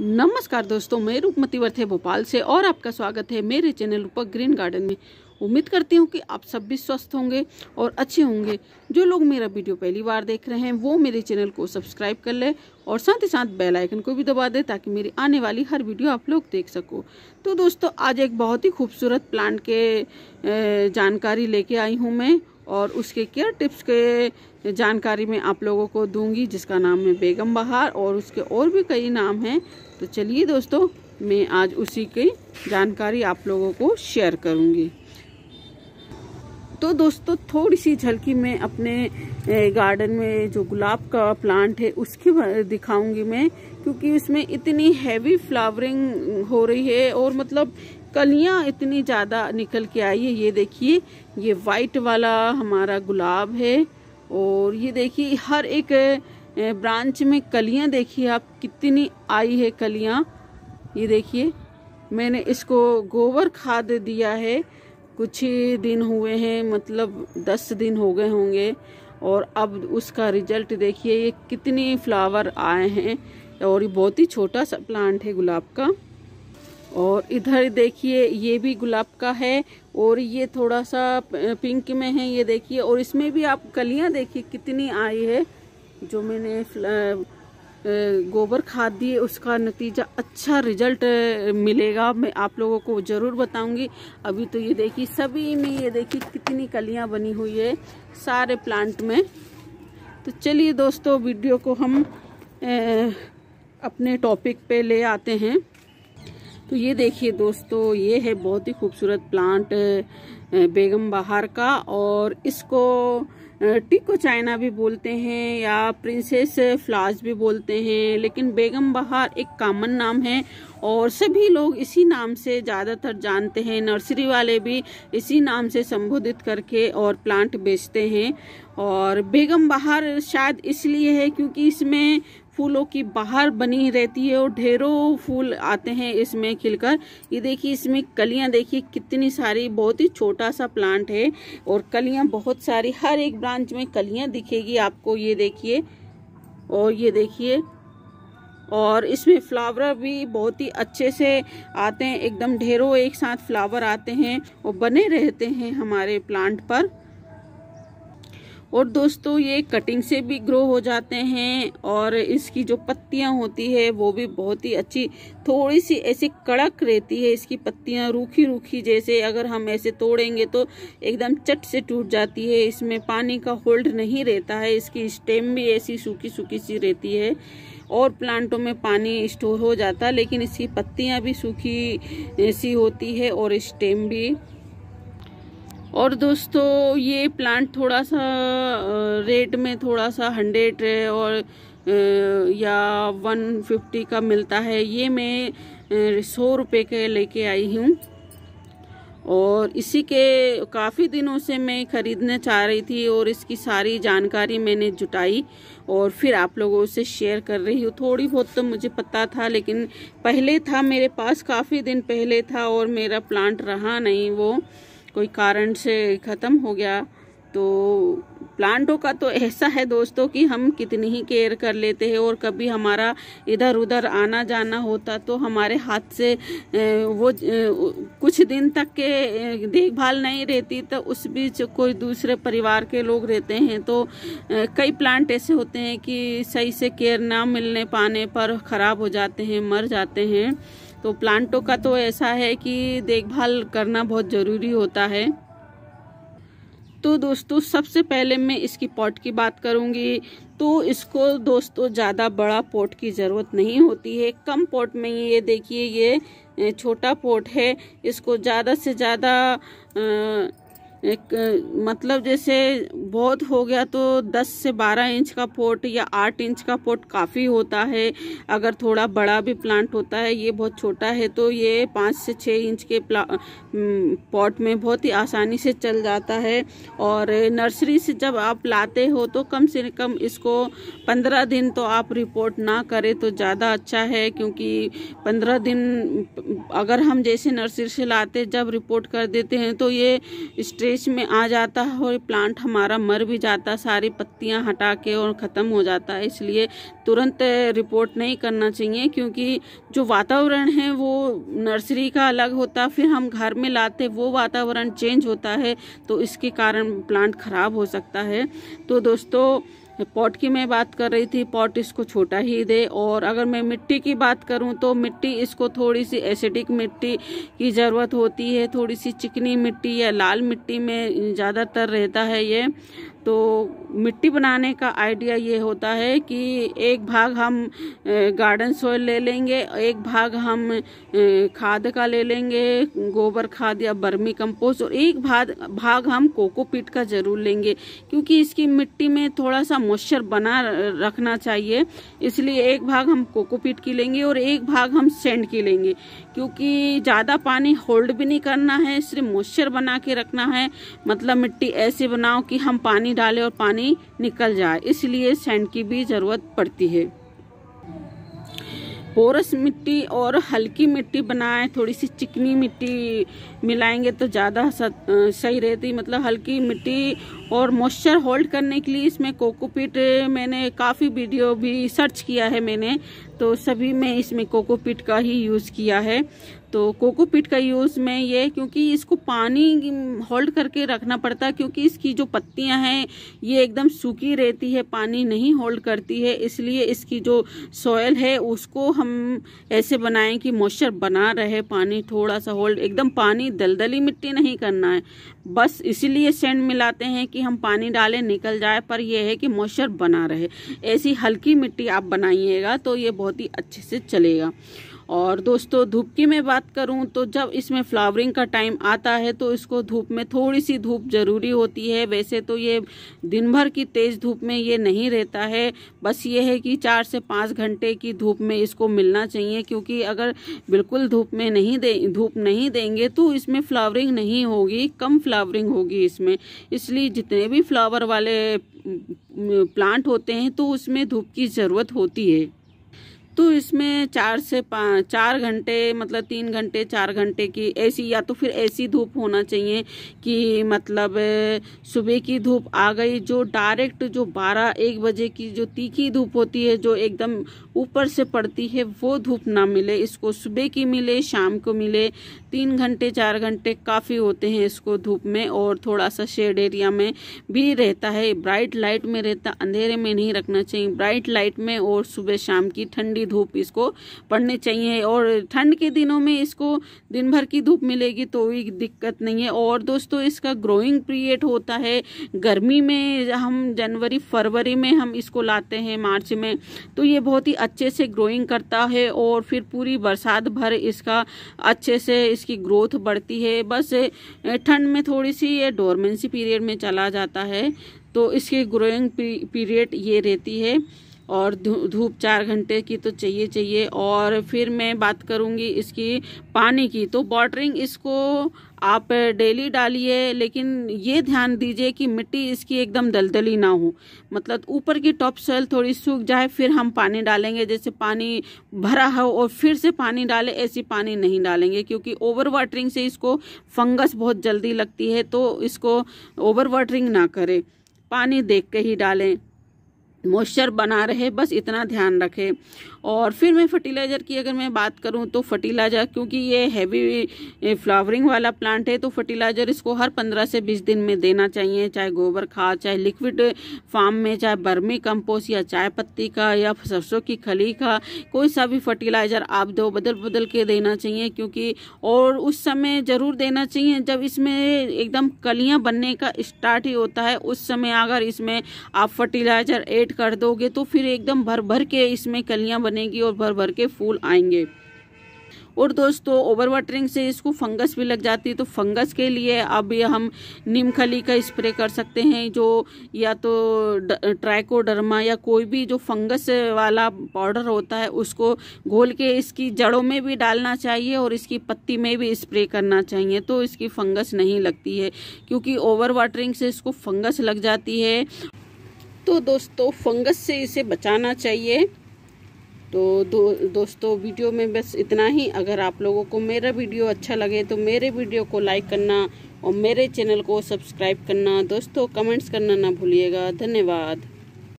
नमस्कार दोस्तों मैं रूपमती वर्थे भोपाल से और आपका स्वागत है मेरे चैनल रूपक ग्रीन गार्डन में उम्मीद करती हूँ कि आप सब भी स्वस्थ होंगे और अच्छे होंगे जो लोग मेरा वीडियो पहली बार देख रहे हैं वो मेरे चैनल को सब्सक्राइब कर ले और साथ ही साथ बेल आइकन को भी दबा दें ताकि मेरी आने वाली हर वीडियो आप लोग देख सको तो दोस्तों आज एक बहुत ही खूबसूरत प्लांट के जानकारी लेके आई हूँ मैं और उसके केयर टिप्स के जानकारी मैं आप लोगों को दूंगी जिसका नाम है बेगम बहार और उसके और भी कई नाम हैं तो चलिए दोस्तों मैं आज उसी की जानकारी आप लोगों को शेयर करूंगी तो दोस्तों थोड़ी सी झलकी मैं अपने गार्डन में जो गुलाब का प्लांट है उसकी दिखाऊंगी मैं क्योंकि उसमें इतनी हैवी फ्लावरिंग हो रही है और मतलब कलियाँ इतनी ज़्यादा निकल के आई है ये देखिए ये वाइट वाला हमारा गुलाब है और ये देखिए हर एक ब्रांच में कलियाँ देखिए आप कितनी आई है कलियाँ ये देखिए मैंने इसको गोबर खाद दिया है कुछ ही दिन हुए हैं मतलब दस दिन हो गए होंगे और अब उसका रिजल्ट देखिए ये कितने फ्लावर आए हैं और ये बहुत ही छोटा सा प्लांट है गुलाब का और इधर देखिए ये भी गुलाब का है और ये थोड़ा सा पिंक में है ये देखिए और इसमें भी आप कलियां देखिए कितनी आई है जो मैंने गोबर खाद दिए उसका नतीजा अच्छा रिजल्ट मिलेगा मैं आप लोगों को ज़रूर बताऊंगी अभी तो ये देखिए सभी में ये देखिए कितनी कलियां बनी हुई है सारे प्लांट में तो चलिए दोस्तों वीडियो को हम अपने टॉपिक पे ले आते हैं तो ये देखिए दोस्तों ये है बहुत ही खूबसूरत प्लांट बेगम बहार का और इसको टिको चाइना भी बोलते हैं या प्रिंसेस फ्लास भी बोलते हैं लेकिन बेगम बहार एक कॉमन नाम है और सभी लोग इसी नाम से ज़्यादातर जानते हैं नर्सरी वाले भी इसी नाम से संबोधित करके और प्लांट बेचते हैं और बेगम बहार शायद इसलिए है क्योंकि इसमें फूलों की बाहर बनी रहती है और ढेरों फूल आते हैं इसमें खिलकर ये देखिए इसमें कलियां देखिए कितनी सारी बहुत ही छोटा सा प्लांट है और कलियां बहुत सारी हर एक ब्रांच में कलियां दिखेगी आपको ये देखिए और ये देखिए और इसमें फ्लावर भी बहुत ही अच्छे से आते हैं एकदम ढेरों एक साथ फ्लावर आते हैं और बने रहते हैं हमारे प्लांट पर और दोस्तों ये कटिंग से भी ग्रो हो जाते हैं और इसकी जो पत्तियां होती है वो भी बहुत ही अच्छी थोड़ी सी ऐसी कड़क रहती है इसकी पत्तियां रूखी रूखी जैसे अगर हम ऐसे तोड़ेंगे तो एकदम चट से टूट जाती है इसमें पानी का होल्ड नहीं रहता है इसकी स्टेम भी ऐसी सूखी सूखी सी रहती है और प्लांटों में पानी स्टोर हो जाता है लेकिन इसकी पत्तियाँ भी सूखी ऐसी होती है और स्टेम भी और दोस्तों ये प्लांट थोड़ा सा रेट में थोड़ा सा हंड्रेड और या वन फिफ्टी का मिलता है ये मैं सौ रुपये के लेके आई हूँ और इसी के काफ़ी दिनों से मैं ख़रीदना चाह रही थी और इसकी सारी जानकारी मैंने जुटाई और फिर आप लोगों से शेयर कर रही हूँ थोड़ी बहुत तो मुझे पता था लेकिन पहले था मेरे पास काफ़ी दिन पहले था और मेरा प्लांट रहा नहीं वो कोई कारण से ख़त्म हो गया तो प्लांटों का तो ऐसा है दोस्तों कि हम कितनी ही केयर कर लेते हैं और कभी हमारा इधर उधर आना जाना होता तो हमारे हाथ से वो कुछ दिन तक के देखभाल नहीं रहती तो उस बीच कोई दूसरे परिवार के लोग रहते हैं तो कई प्लांट ऐसे होते हैं कि सही से केयर ना मिलने पाने पर ख़राब हो जाते हैं मर जाते हैं तो प्लांटों का तो ऐसा है कि देखभाल करना बहुत ज़रूरी होता है तो दोस्तों सबसे पहले मैं इसकी पॉट की बात करूंगी तो इसको दोस्तों ज़्यादा बड़ा पॉट की ज़रूरत नहीं होती है कम पॉट में ये देखिए ये छोटा पॉट है इसको ज़्यादा से ज़्यादा एक मतलब जैसे बहुत हो गया तो 10 से 12 इंच का पोट या 8 इंच का पोट काफ़ी होता है अगर थोड़ा बड़ा भी प्लांट होता है ये बहुत छोटा है तो ये 5 से 6 इंच के पॉट में बहुत ही आसानी से चल जाता है और नर्सरी से जब आप लाते हो तो कम से कम इसको 15 दिन तो आप रिपोर्ट ना करें तो ज़्यादा अच्छा है क्योंकि पंद्रह दिन अगर हम जैसे नर्सरी से लाते जब रिपोर्ट कर देते हैं तो ये स्टेज में आ जाता है और प्लांट हमारा मर भी जाता है सारी पत्तियां हटा के और ख़त्म हो जाता है इसलिए तुरंत रिपोर्ट नहीं करना चाहिए क्योंकि जो वातावरण है वो नर्सरी का अलग होता है फिर हम घर में लाते वो वातावरण चेंज होता है तो इसके कारण प्लांट ख़राब हो सकता है तो दोस्तों पॉट की मैं बात कर रही थी पॉट इसको छोटा ही दे और अगर मैं मिट्टी की बात करूं तो मिट्टी इसको थोड़ी सी एसिडिक मिट्टी की ज़रूरत होती है थोड़ी सी चिकनी मिट्टी या लाल मिट्टी में ज़्यादातर रहता है ये तो मिट्टी बनाने का आइडिया ये होता है कि एक भाग हम गार्डन सोयल ले लेंगे एक भाग हम खाद का ले लेंगे गोबर खाद या बर्मी कंपोस्ट और एक भाग भाग हम कोकोपीट का ज़रूर लेंगे क्योंकि इसकी मिट्टी में थोड़ा सा मॉइस्चर बना रखना चाहिए इसलिए एक भाग हम कोकोपीट की लेंगे और एक भाग हम सेंड की लेंगे क्योंकि ज़्यादा पानी होल्ड भी नहीं करना है सिर्फ मॉइस्चर बना के रखना है मतलब मिट्टी ऐसी बनाओ कि हम पानी पानी डालें और पानी निकल जाए इसलिए सेंड की भी ज़रूरत पड़ती है पोरस मिट्टी और हल्की मिट्टी बनाएं थोड़ी सी चिकनी मिट्टी मिलाएंगे तो ज़्यादा सही रहती मतलब हल्की मिट्टी और मॉइस्चर होल्ड करने के लिए इसमें कोकोपीट मैंने काफ़ी वीडियो भी सर्च किया है मैंने तो सभी में इसमें कोकोपीट का ही यूज़ किया है तो कोकोपीट का यूज़ में ये क्योंकि इसको पानी होल्ड करके रखना पड़ता है क्योंकि इसकी जो पत्तियां हैं ये एकदम सूखी रहती है पानी नहीं होल्ड करती है इसलिए इसकी जो सॉयल है उसको हम ऐसे बनाएं कि मॉइस्चर बना रहे पानी थोड़ा सा होल्ड एकदम पानी दलदली मिट्टी नहीं करना है बस इसीलिए सेंड मिलाते हैं कि कि हम पानी डालें निकल जाए पर यह है कि मॉइस्चर बना रहे ऐसी हल्की मिट्टी आप बनाइएगा तो ये बहुत ही अच्छे से चलेगा और दोस्तों धूप की मैं बात करूं तो जब इसमें फ्लावरिंग का टाइम आता है तो इसको धूप में थोड़ी सी धूप ज़रूरी होती है वैसे तो ये दिन भर की तेज़ धूप में ये नहीं रहता है बस ये है कि चार से पाँच घंटे की धूप में इसको मिलना चाहिए क्योंकि अगर बिल्कुल धूप में नहीं दे धूप नहीं देंगे तो इसमें फ्लावरिंग नहीं होगी कम फ्लावरिंग होगी इसमें इसलिए जितने भी फ्लावर वाले प्लांट होते हैं तो उसमें धूप की ज़रूरत होती है तो इसमें चार से पाँच चार घंटे मतलब तीन घंटे चार घंटे की ऐसी या तो फिर ऐसी धूप होना चाहिए कि मतलब सुबह की धूप आ गई जो डायरेक्ट जो बारह एक बजे की जो तीखी धूप होती है जो एकदम ऊपर से पड़ती है वो धूप ना मिले इसको सुबह की मिले शाम को मिले तीन घंटे चार घंटे काफ़ी होते हैं इसको धूप में और थोड़ा सा शेड एरिया में भी रहता है ब्राइट लाइट में रहता अंधेरे में नहीं रखना चाहिए ब्राइट लाइट में और सुबह शाम की ठंडी धूप इसको पड़ने चाहिए और ठंड के दिनों में इसको दिन भर की धूप मिलेगी तो भी दिक्कत नहीं है और दोस्तों इसका ग्रोइंग पीरियड होता है गर्मी में हम जनवरी फरवरी में हम इसको लाते हैं मार्च में तो ये बहुत ही अच्छे से ग्रोइंग करता है और फिर पूरी बरसात भर इसका अच्छे से इसकी ग्रोथ बढ़ती है बस ठंड में थोड़ी सी ये डोरमेंसी पीरियड में चला जाता है तो इसकी ग्रोइंग पीरियड ये रहती है और धूप चार घंटे की तो चाहिए चाहिए और फिर मैं बात करूँगी इसकी पानी की तो बॉटरिंग इसको आप डेली डालिए लेकिन ये ध्यान दीजिए कि मिट्टी इसकी एकदम दलदली ना हो मतलब ऊपर की टॉप सॉइल थोड़ी सूख जाए फिर हम पानी डालेंगे जैसे पानी भरा हो और फिर से पानी डालें ऐसी पानी नहीं डालेंगे क्योंकि ओवर वाटरिंग से इसको फंगस बहुत जल्दी लगती है तो इसको ओवर वाटरिंग ना करें पानी देख के ही डालें मॉइस्चर बना रहे बस इतना ध्यान रखें और फिर मैं फर्टिलाइज़र की अगर मैं बात करूं तो फर्टिलाइज़र क्योंकि ये हैवी फ्लावरिंग वाला प्लांट है तो फर्टिलाइज़र इसको हर पंद्रह से बीस दिन में देना चाहिए चाहे गोबर खाद चाहे लिक्विड फार्म में चाहे बर्मी कंपोस्ट या चाय पत्ती का या सरसों की खली का कोई सा भी फर्टिलाइज़र आप दो बदल बदल के देना चाहिए क्योंकि और उस समय ज़रूर देना चाहिए जब इसमें एकदम कलियाँ बनने का स्टार्ट ही होता है उस समय अगर इसमें आप फर्टिलाइज़र एड रोटेट कर दोगे तो फिर एकदम भर भर के इसमें कलियाँ बनेगी और भर भर के फूल आएंगे और दोस्तों ओवर वाटरिंग से इसको फंगस भी लग जाती है तो फंगस के लिए अब ये हम खली का स्प्रे कर सकते हैं जो या तो ट्राइकोडर्मा या कोई भी जो फंगस वाला पाउडर होता है उसको घोल के इसकी जड़ों में भी डालना चाहिए और इसकी पत्ती में भी स्प्रे करना चाहिए तो इसकी फंगस नहीं लगती है क्योंकि ओवर वाटरिंग से इसको फंगस लग जाती है तो दोस्तों फंगस से इसे बचाना चाहिए तो दो, दोस्तों वीडियो में बस इतना ही अगर आप लोगों को मेरा वीडियो अच्छा लगे तो मेरे वीडियो को लाइक करना और मेरे चैनल को सब्सक्राइब करना दोस्तों कमेंट्स करना ना भूलिएगा धन्यवाद